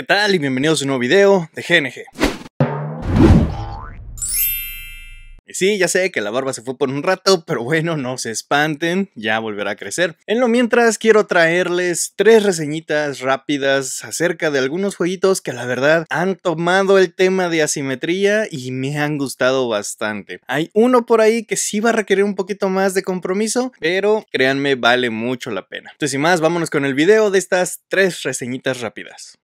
¿Qué tal? Y bienvenidos a un nuevo video de GNG. Y sí, ya sé que la barba se fue por un rato, pero bueno, no se espanten, ya volverá a crecer. En lo mientras, quiero traerles tres reseñitas rápidas acerca de algunos jueguitos que la verdad han tomado el tema de asimetría y me han gustado bastante. Hay uno por ahí que sí va a requerir un poquito más de compromiso, pero créanme, vale mucho la pena. Entonces, sin más, vámonos con el video de estas tres reseñitas rápidas.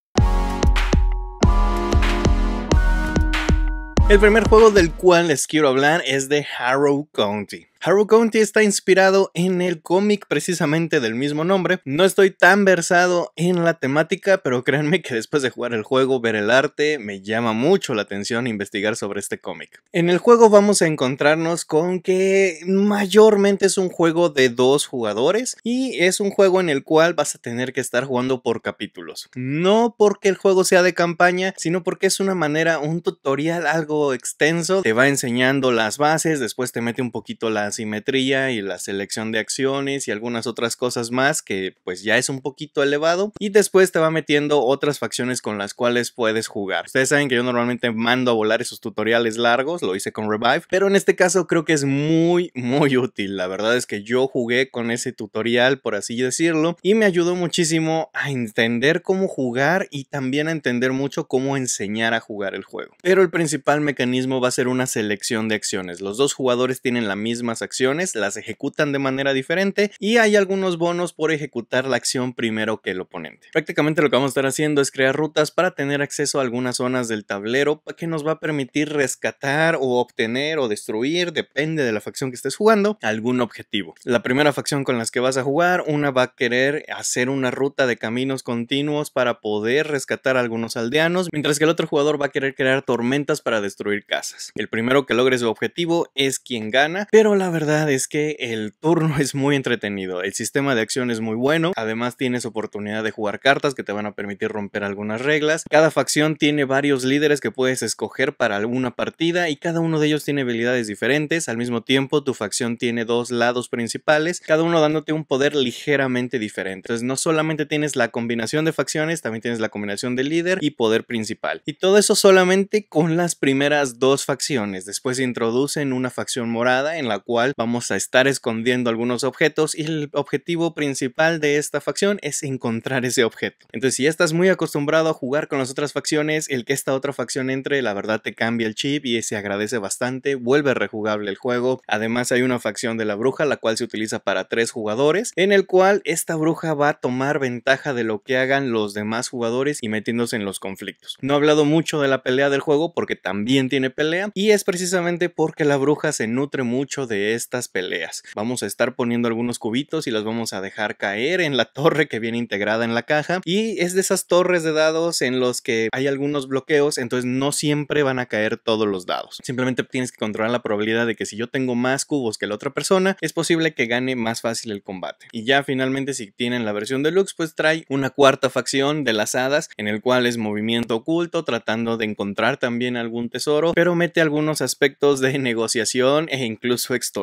El primer juego del cual les quiero hablar es de Harrow County. Harrow County está inspirado en el cómic precisamente del mismo nombre. No estoy tan versado en la temática, pero créanme que después de jugar el juego, ver el arte, me llama mucho la atención investigar sobre este cómic. En el juego vamos a encontrarnos con que mayormente es un juego de dos jugadores y es un juego en el cual vas a tener que estar jugando por capítulos. No porque el juego sea de campaña, sino porque es una manera, un tutorial algo extenso. Te va enseñando las bases, después te mete un poquito la simetría asimetría y la selección de acciones y algunas otras cosas más que pues ya es un poquito elevado y después te va metiendo otras facciones con las cuales puedes jugar. Ustedes saben que yo normalmente mando a volar esos tutoriales largos, lo hice con Revive, pero en este caso creo que es muy muy útil. La verdad es que yo jugué con ese tutorial, por así decirlo, y me ayudó muchísimo a entender cómo jugar y también a entender mucho cómo enseñar a jugar el juego. Pero el principal mecanismo va a ser una selección de acciones. Los dos jugadores tienen la misma acciones, las ejecutan de manera diferente y hay algunos bonos por ejecutar la acción primero que el oponente. Prácticamente lo que vamos a estar haciendo es crear rutas para tener acceso a algunas zonas del tablero que nos va a permitir rescatar o obtener o destruir, depende de la facción que estés jugando, algún objetivo. La primera facción con las que vas a jugar, una va a querer hacer una ruta de caminos continuos para poder rescatar algunos aldeanos, mientras que el otro jugador va a querer crear tormentas para destruir casas. El primero que logre su objetivo es quien gana, pero la la verdad es que el turno es muy entretenido, el sistema de acción es muy bueno, además tienes oportunidad de jugar cartas que te van a permitir romper algunas reglas, cada facción tiene varios líderes que puedes escoger para alguna partida y cada uno de ellos tiene habilidades diferentes, al mismo tiempo tu facción tiene dos lados principales, cada uno dándote un poder ligeramente diferente. Entonces no solamente tienes la combinación de facciones, también tienes la combinación de líder y poder principal. Y todo eso solamente con las primeras dos facciones, después se introducen una facción morada en la cual vamos a estar escondiendo algunos objetos y el objetivo principal de esta facción es encontrar ese objeto. Entonces, si ya estás muy acostumbrado a jugar con las otras facciones, el que esta otra facción entre, la verdad te cambia el chip y se agradece bastante, vuelve rejugable el juego. Además, hay una facción de la bruja, la cual se utiliza para tres jugadores, en el cual esta bruja va a tomar ventaja de lo que hagan los demás jugadores y metiéndose en los conflictos. No he hablado mucho de la pelea del juego porque también tiene pelea y es precisamente porque la bruja se nutre mucho de estas peleas. Vamos a estar poniendo algunos cubitos y las vamos a dejar caer en la torre que viene integrada en la caja y es de esas torres de dados en los que hay algunos bloqueos, entonces no siempre van a caer todos los dados. Simplemente tienes que controlar la probabilidad de que si yo tengo más cubos que la otra persona, es posible que gane más fácil el combate. Y ya finalmente si tienen la versión deluxe, pues trae una cuarta facción de las hadas en el cual es movimiento oculto, tratando de encontrar también algún tesoro, pero mete algunos aspectos de negociación e incluso extorsión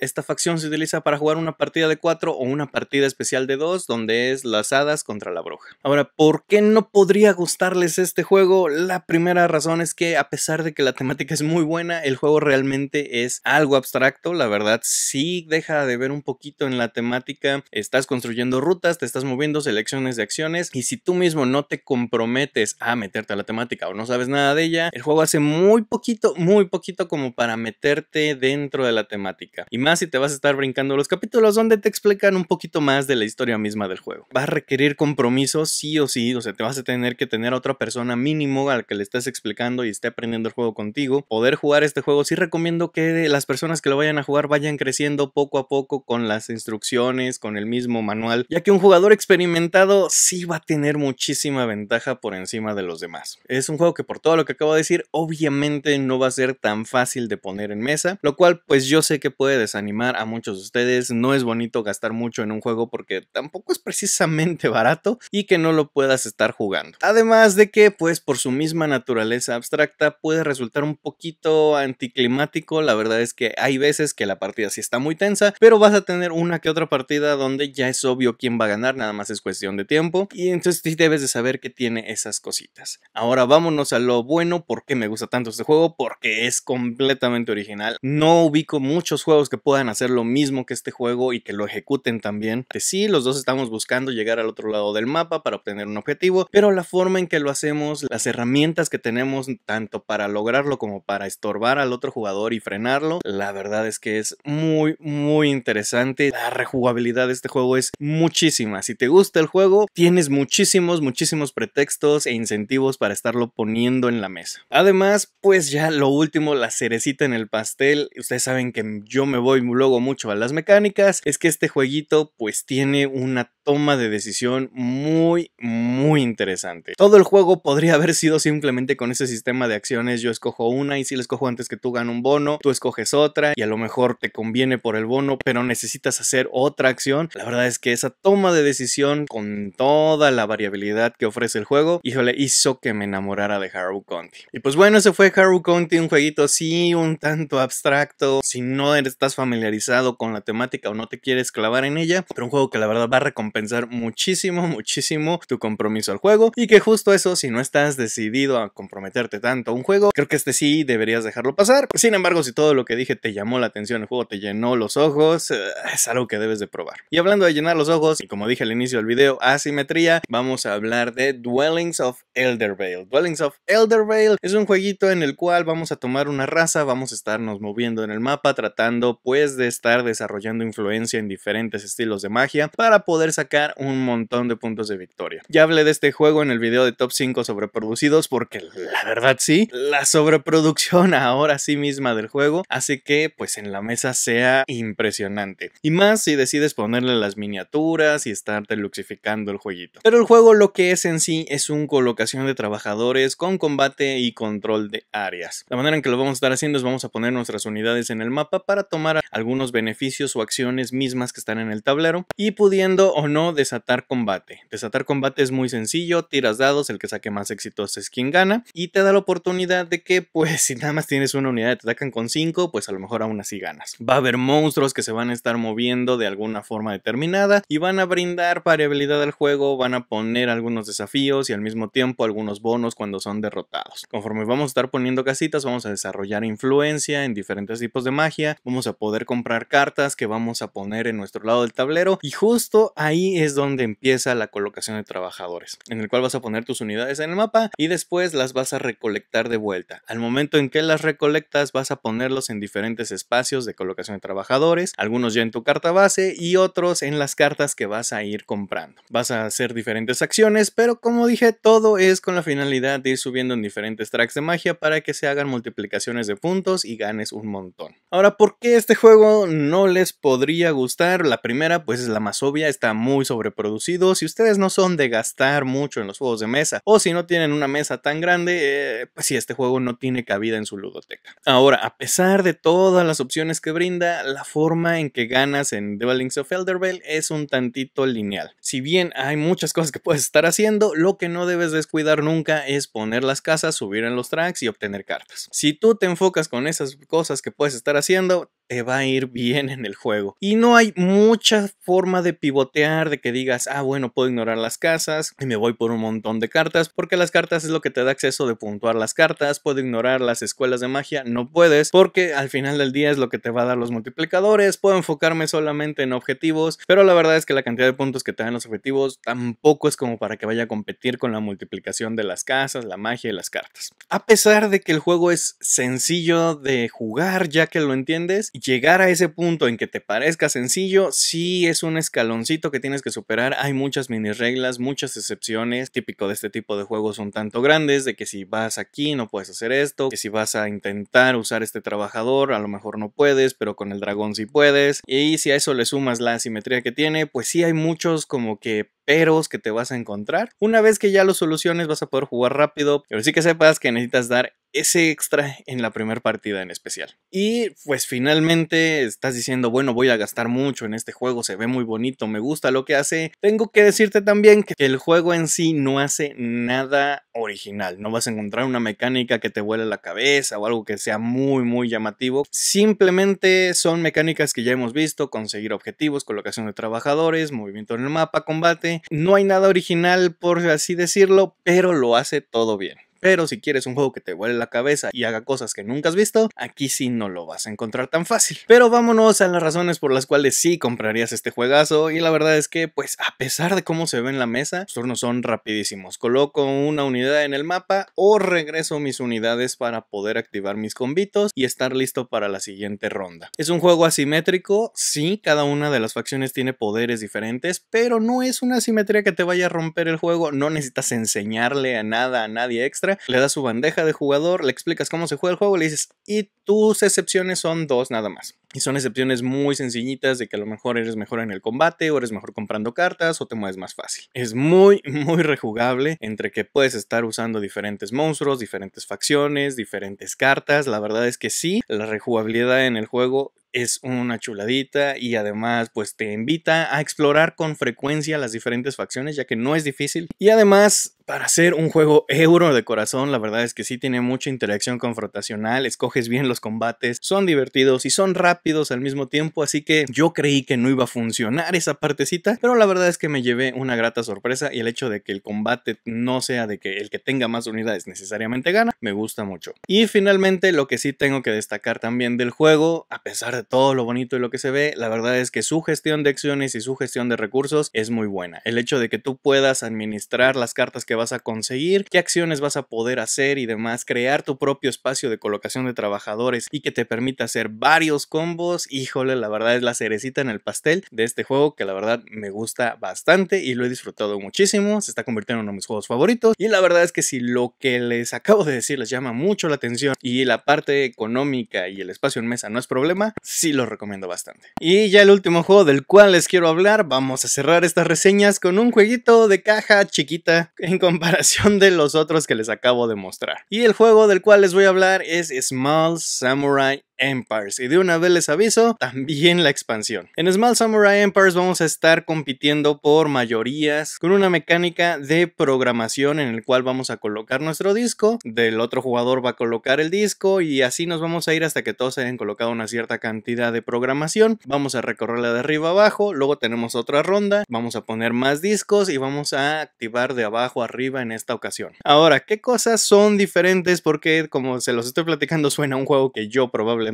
esta facción se utiliza para jugar una partida de 4 o una partida especial de 2 donde es las hadas contra la bruja. Ahora, ¿por qué no podría gustarles este juego? La primera razón es que a pesar de que la temática es muy buena, el juego realmente es algo abstracto, la verdad sí deja de ver un poquito en la temática, estás construyendo rutas, te estás moviendo, selecciones de acciones y si tú mismo no te comprometes a meterte a la temática o no sabes nada de ella, el juego hace muy poquito, muy poquito como para meterte dentro de la temática. Y más si te vas a estar brincando los capítulos donde te explican un poquito más de la historia misma del juego. Va a requerir compromiso sí o sí, o sea, te vas a tener que tener a otra persona mínimo al que le estés explicando y esté aprendiendo el juego contigo. Poder jugar este juego, sí recomiendo que las personas que lo vayan a jugar vayan creciendo poco a poco con las instrucciones, con el mismo manual, ya que un jugador experimentado sí va a tener muchísima ventaja por encima de los demás. Es un juego que por todo lo que acabo de decir, obviamente no va a ser tan fácil de poner en mesa, lo cual pues yo sé que puede desanimar a muchos de ustedes. No es bonito gastar mucho en un juego porque tampoco es precisamente barato y que no lo puedas estar jugando. Además de que, pues por su misma naturaleza abstracta, puede resultar un poquito anticlimático. La verdad es que hay veces que la partida sí está muy tensa, pero vas a tener una que otra partida donde ya es obvio quién va a ganar, nada más es cuestión de tiempo. Y entonces sí debes de saber que tiene esas cositas. Ahora vámonos a lo bueno, porque me gusta tanto este juego? Porque es completamente original. No ubico muchos juegos que puedan hacer lo mismo que este juego y que lo ejecuten también. Sí, los dos estamos buscando llegar al otro lado del mapa para obtener un objetivo, pero la forma en que lo hacemos, las herramientas que tenemos tanto para lograrlo como para estorbar al otro jugador y frenarlo, la verdad es que es muy, muy interesante. La rejugabilidad de este juego es muchísima. Si te gusta el juego, tienes muchísimos, muchísimos pretextos e incentivos para estarlo poniendo en la mesa. Además, pues ya lo último, la cerecita en el pastel. Ustedes saben que yo me voy luego mucho a las mecánicas, es que este jueguito pues tiene una toma de decisión muy, muy interesante. Todo el juego podría haber sido simplemente con ese sistema de acciones, yo escojo una y si la escojo antes que tú gano un bono, tú escoges otra y a lo mejor te conviene por el bono, pero necesitas hacer otra acción. La verdad es que esa toma de decisión con toda la variabilidad que ofrece el juego, híjole, hizo que me enamorara de Haru Conti, Y pues bueno, ese fue Haru Conti, un jueguito así, un tanto abstracto, si no estás familiarizado con la temática o no te quieres clavar en ella, pero un juego que la verdad va a recompensar pensar muchísimo, muchísimo tu compromiso al juego y que justo eso, si no estás decidido a comprometerte tanto a un juego, creo que este sí deberías dejarlo pasar. Sin embargo, si todo lo que dije te llamó la atención, el juego te llenó los ojos, eh, es algo que debes de probar. Y hablando de llenar los ojos, y como dije al inicio del video, asimetría, vamos a hablar de Dwellings of Eldervale. Dwellings of Eldervale es un jueguito en el cual vamos a tomar una raza, vamos a estarnos moviendo en el mapa, tratando pues de estar desarrollando influencia en diferentes estilos de magia para poder sacar un montón de puntos de victoria. Ya hablé de este juego en el video de top 5 sobreproducidos porque la verdad sí, la sobreproducción ahora sí misma del juego hace que pues en la mesa sea impresionante. Y más si decides ponerle las miniaturas y estarte luxificando el jueguito. Pero el juego lo que es en sí es un colocación de trabajadores con combate y control de áreas. La manera en que lo vamos a estar haciendo es vamos a poner nuestras unidades en el mapa para tomar algunos beneficios o acciones mismas que están en el tablero y pudiendo o no desatar combate. Desatar combate es muy sencillo, tiras dados, el que saque más éxitos es quien gana y te da la oportunidad de que pues si nada más tienes una unidad y te atacan con 5, pues a lo mejor aún así ganas. Va a haber monstruos que se van a estar moviendo de alguna forma determinada y van a brindar variabilidad al juego, van a poner algunos desafíos y al mismo tiempo algunos bonos cuando son derrotados. Conforme vamos a estar poniendo casitas, vamos a desarrollar influencia en diferentes tipos de magia, vamos a poder comprar cartas que vamos a poner en nuestro lado del tablero y justo ahí es donde empieza la colocación de trabajadores, en el cual vas a poner tus unidades en el mapa y después las vas a recolectar de vuelta. Al momento en que las recolectas vas a ponerlos en diferentes espacios de colocación de trabajadores, algunos ya en tu carta base y otros en las cartas que vas a ir comprando. Vas a hacer diferentes acciones, pero como dije, todo es con la finalidad de ir subiendo en diferentes tracks de magia para que se hagan multiplicaciones de puntos y ganes un montón. Ahora, ¿por qué este juego no les podría gustar? La primera, pues es la más obvia, está muy sobreproducido Si ustedes no son de gastar mucho en los juegos de mesa o si no tienen una mesa tan grande, eh, pues si este juego no tiene cabida en su ludoteca. Ahora, a pesar de todas las opciones que brinda, la forma en que ganas en The of Elderbell es un tantito lineal. Si bien hay muchas cosas que puedes estar haciendo, lo que no debes descuidar nunca es poner las casas, subir en los tracks y obtener cartas. Si tú te enfocas con esas cosas que puedes estar haciendo, te va a ir bien en el juego. Y no hay mucha forma de pivotear, de que digas, ah, bueno, puedo ignorar las casas y me voy por un montón de cartas, porque las cartas es lo que te da acceso de puntuar las cartas, puedo ignorar las escuelas de magia, no puedes, porque al final del día es lo que te va a dar los multiplicadores, puedo enfocarme solamente en objetivos, pero la verdad es que la cantidad de puntos que te dan los objetivos tampoco es como para que vaya a competir con la multiplicación de las casas, la magia y las cartas. A pesar de que el juego es sencillo de jugar, ya que lo entiendes, llegar a ese punto en que te parezca sencillo, sí es un escaloncito que tienes que superar. Hay muchas mini reglas, muchas excepciones, típico de este tipo de juegos son tanto grandes, de que si vas aquí no puedes hacer esto, que si vas a intentar usar este trabajador, a lo mejor no puedes, pero con el dragón sí puedes. Y si a eso le sumas la asimetría que tiene, pues sí hay muchos como que peros que te vas a encontrar. Una vez que ya lo soluciones vas a poder jugar rápido, pero sí que sepas que necesitas dar ese extra en la primera partida en especial. Y pues finalmente estás diciendo, bueno, voy a gastar mucho en este juego, se ve muy bonito, me gusta lo que hace. Tengo que decirte también que el juego en sí no hace nada original, no vas a encontrar una mecánica que te vuele la cabeza o algo que sea muy, muy llamativo. Simplemente son mecánicas que ya hemos visto, conseguir objetivos, colocación de trabajadores, movimiento en el mapa, combate. No hay nada original, por así decirlo, pero lo hace todo bien. Pero si quieres un juego que te vuele la cabeza y haga cosas que nunca has visto, aquí sí no lo vas a encontrar tan fácil. Pero vámonos a las razones por las cuales sí comprarías este juegazo y la verdad es que pues a pesar de cómo se ve en la mesa, los turnos son rapidísimos. Coloco una unidad en el mapa o regreso mis unidades para poder activar mis convitos y estar listo para la siguiente ronda. Es un juego asimétrico, sí, cada una de las facciones tiene poderes diferentes, pero no es una asimetría que te vaya a romper el juego, no necesitas enseñarle a nada, a nadie extra le das su bandeja de jugador, le explicas cómo se juega el juego, le dices, y tus excepciones son dos nada más. Y son excepciones muy sencillitas de que a lo mejor eres mejor en el combate, o eres mejor comprando cartas, o te mueves más fácil. Es muy, muy rejugable entre que puedes estar usando diferentes monstruos, diferentes facciones, diferentes cartas. La verdad es que sí, la rejugabilidad en el juego es una chuladita y además pues te invita a explorar con frecuencia las diferentes facciones ya que no es difícil y además para hacer un juego euro de corazón, la verdad es que sí tiene mucha interacción confrontacional, escoges bien los combates, son divertidos y son rápidos al mismo tiempo, así que yo creí que no iba a funcionar esa partecita, pero la verdad es que me llevé una grata sorpresa y el hecho de que el combate no sea de que el que tenga más unidades necesariamente gana, me gusta mucho. Y finalmente, lo que sí tengo que destacar también del juego, a pesar de todo lo bonito y lo que se ve, la verdad es que su gestión de acciones y su gestión de recursos es muy buena. El hecho de que tú puedas administrar las cartas que vas a conseguir, qué acciones vas a poder hacer y demás, crear tu propio espacio de colocación de trabajadores y que te permita hacer varios combos, híjole, la verdad es la cerecita en el pastel de este juego que la verdad me gusta bastante y lo he disfrutado muchísimo, se está convirtiendo en uno de mis juegos favoritos y la verdad es que si lo que les acabo de decir les llama mucho la atención y la parte económica y el espacio en mesa no es problema, sí lo recomiendo bastante. Y ya el último juego del cual les quiero hablar, vamos a cerrar estas reseñas con un jueguito de caja chiquita en comparación de los otros que les acabo de mostrar. Y el juego del cual les voy a hablar es Small Samurai Empires. Y de una vez les aviso, también la expansión. En Small Samurai Empires vamos a estar compitiendo por mayorías con una mecánica de programación en el cual vamos a colocar nuestro disco, del otro jugador va a colocar el disco y así nos vamos a ir hasta que todos hayan colocado una cierta cantidad de programación. Vamos a recorrerla de arriba abajo, luego tenemos otra ronda, vamos a poner más discos y vamos a activar de abajo arriba en esta ocasión. Ahora, ¿qué cosas son diferentes? Porque como se los estoy platicando suena un juego que yo probablemente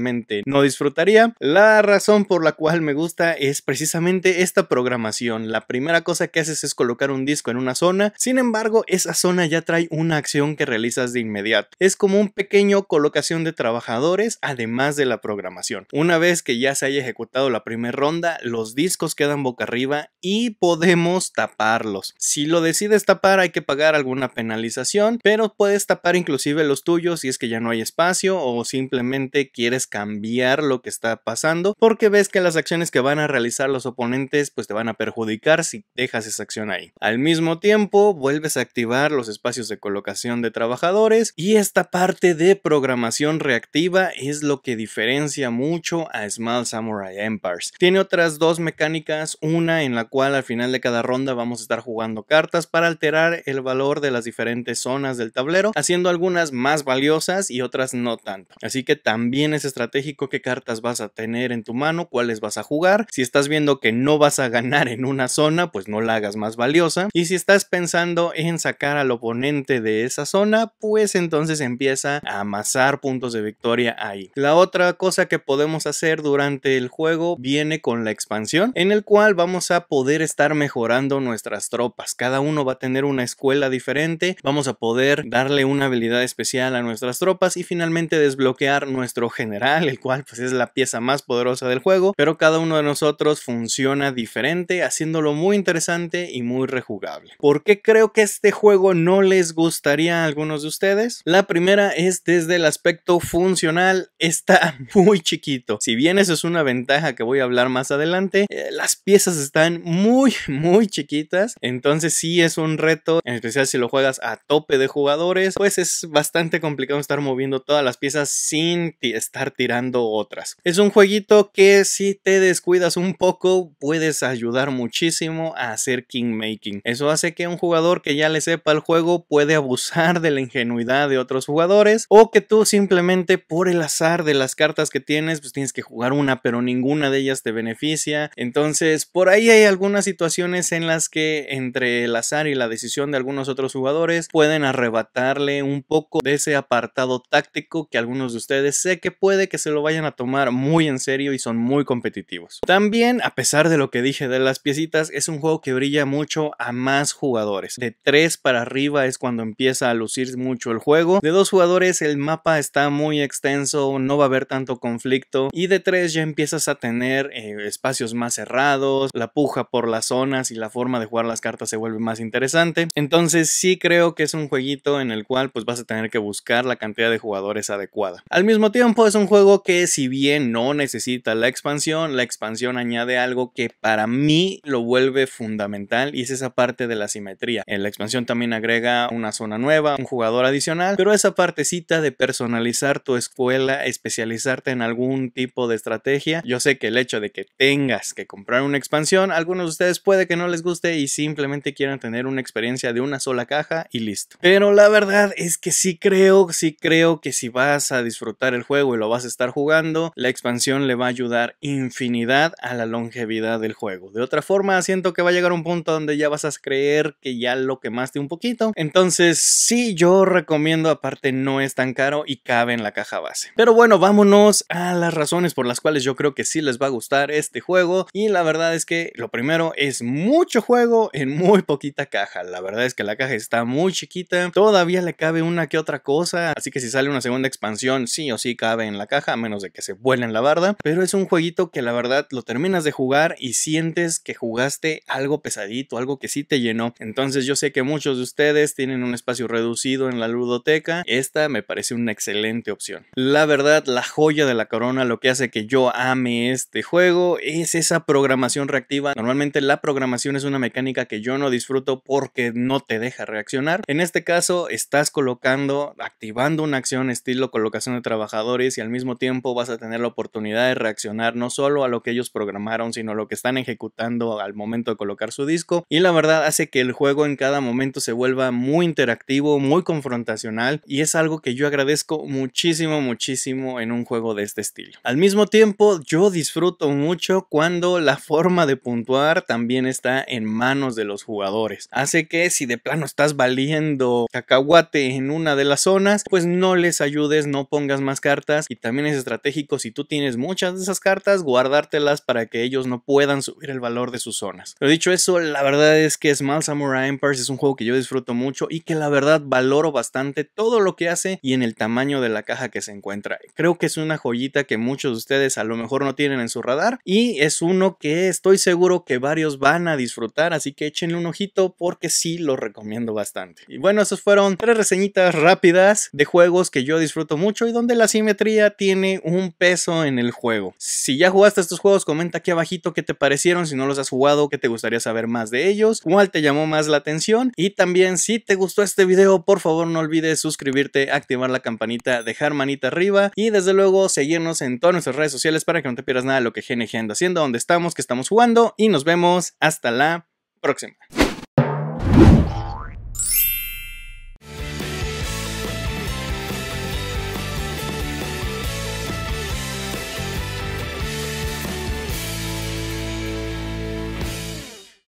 no disfrutaría. La razón por la cual me gusta es precisamente esta programación. La primera cosa que haces es colocar un disco en una zona, sin embargo esa zona ya trae una acción que realizas de inmediato. Es como un pequeño colocación de trabajadores además de la programación. Una vez que ya se haya ejecutado la primera ronda, los discos quedan boca arriba y podemos taparlos. Si lo decides tapar hay que pagar alguna penalización, pero puedes tapar inclusive los tuyos si es que ya no hay espacio o simplemente quieres cambiar lo que está pasando porque ves que las acciones que van a realizar los oponentes pues te van a perjudicar si dejas esa acción ahí. Al mismo tiempo vuelves a activar los espacios de colocación de trabajadores y esta parte de programación reactiva es lo que diferencia mucho a Small Samurai Empires. Tiene otras dos mecánicas, una en la cual al final de cada ronda vamos a estar jugando cartas para alterar el valor de las diferentes zonas del tablero, haciendo algunas más valiosas y otras no tanto. Así que también es estratégico qué cartas vas a tener en tu mano, cuáles vas a jugar. Si estás viendo que no vas a ganar en una zona, pues no la hagas más valiosa. Y si estás pensando en sacar al oponente de esa zona, pues entonces empieza a amasar puntos de victoria ahí. La otra cosa que podemos hacer durante el juego viene con la expansión, en el cual vamos a poder estar mejorando nuestras tropas. Cada uno va a tener una escuela diferente, vamos a poder darle una habilidad especial a nuestras tropas y finalmente desbloquear nuestro general el cual pues es la pieza más poderosa del juego, pero cada uno de nosotros funciona diferente, haciéndolo muy interesante y muy rejugable. ¿Por qué creo que este juego no les gustaría a algunos de ustedes? La primera es desde el aspecto funcional, está muy chiquito. Si bien eso es una ventaja que voy a hablar más adelante, eh, las piezas están muy, muy chiquitas, entonces si es un reto, en especial si lo juegas a tope de jugadores, pues es bastante complicado estar moviendo todas las piezas sin estar tirando otras. Es un jueguito que si te descuidas un poco puedes ayudar muchísimo a hacer kingmaking. Eso hace que un jugador que ya le sepa el juego puede abusar de la ingenuidad de otros jugadores o que tú simplemente por el azar de las cartas que tienes pues tienes que jugar una pero ninguna de ellas te beneficia. Entonces por ahí hay algunas situaciones en las que entre el azar y la decisión de algunos otros jugadores pueden arrebatarle un poco de ese apartado táctico que algunos de ustedes sé que pueden de que se lo vayan a tomar muy en serio y son muy competitivos. También, a pesar de lo que dije de las piecitas, es un juego que brilla mucho a más jugadores. De 3 para arriba es cuando empieza a lucir mucho el juego. De 2 jugadores el mapa está muy extenso, no va a haber tanto conflicto. Y de 3 ya empiezas a tener eh, espacios más cerrados, la puja por las zonas y la forma de jugar las cartas se vuelve más interesante. Entonces sí creo que es un jueguito en el cual pues vas a tener que buscar la cantidad de jugadores adecuada. Al mismo tiempo es un un juego que si bien no necesita la expansión, la expansión añade algo que para mí lo vuelve fundamental y es esa parte de la simetría. En la expansión también agrega una zona nueva, un jugador adicional, pero esa partecita de personalizar tu escuela, especializarte en algún tipo de estrategia, yo sé que el hecho de que tengas que comprar una expansión, algunos de ustedes puede que no les guste y simplemente quieran tener una experiencia de una sola caja y listo. Pero la verdad es que sí creo, sí creo que si vas a disfrutar el juego y lo vas a estar jugando, la expansión le va a ayudar infinidad a la longevidad del juego. De otra forma, siento que va a llegar un punto donde ya vas a creer que ya lo quemaste un poquito. Entonces, si yo recomiendo, aparte no es tan caro y cabe en la caja base. Pero bueno, vámonos a las razones por las cuales yo creo que sí les va a gustar este juego. Y la verdad es que lo primero es mucho juego en muy poquita caja. La verdad es que la caja está muy chiquita, todavía le cabe una que otra cosa. Así que si sale una segunda expansión, sí o sí cabe en la caja, a menos de que se vuelen la barda, pero es un jueguito que la verdad lo terminas de jugar y sientes que jugaste algo pesadito, algo que sí te llenó. Entonces yo sé que muchos de ustedes tienen un espacio reducido en la ludoteca, esta me parece una excelente opción. La verdad, la joya de la corona, lo que hace que yo ame este juego, es esa programación reactiva. Normalmente la programación es una mecánica que yo no disfruto porque no te deja reaccionar. En este caso, estás colocando, activando una acción estilo colocación de trabajadores y al mismo tiempo vas a tener la oportunidad de reaccionar no solo a lo que ellos programaron, sino a lo que están ejecutando al momento de colocar su disco. Y la verdad hace que el juego en cada momento se vuelva muy interactivo, muy confrontacional y es algo que yo agradezco muchísimo, muchísimo en un juego de este estilo. Al mismo tiempo, yo disfruto mucho cuando la forma de puntuar también está en manos de los jugadores. Hace que si de plano estás valiendo cacahuate en una de las zonas, pues no les ayudes, no pongas más cartas y también es estratégico si tú tienes muchas de esas cartas, guardártelas para que ellos no puedan subir el valor de sus zonas. Pero dicho eso, la verdad es que Small Samurai Empires es un juego que yo disfruto mucho y que la verdad valoro bastante todo lo que hace y en el tamaño de la caja que se encuentra. Creo que es una joyita que muchos de ustedes a lo mejor no tienen en su radar y es uno que estoy seguro que varios van a disfrutar, así que échenle un ojito porque sí lo recomiendo bastante. Y bueno, esas fueron tres reseñitas rápidas de juegos que yo disfruto mucho y donde la simetría tiene un peso en el juego. Si ya jugaste estos juegos, comenta aquí abajito qué te parecieron, si no los has jugado, qué te gustaría saber más de ellos, cuál te llamó más la atención y también si te gustó este video, por favor no olvides suscribirte, activar la campanita, dejar manita arriba y desde luego seguirnos en todas nuestras redes sociales para que no te pierdas nada de lo que GNG anda haciendo, donde estamos, que estamos jugando y nos vemos hasta la próxima.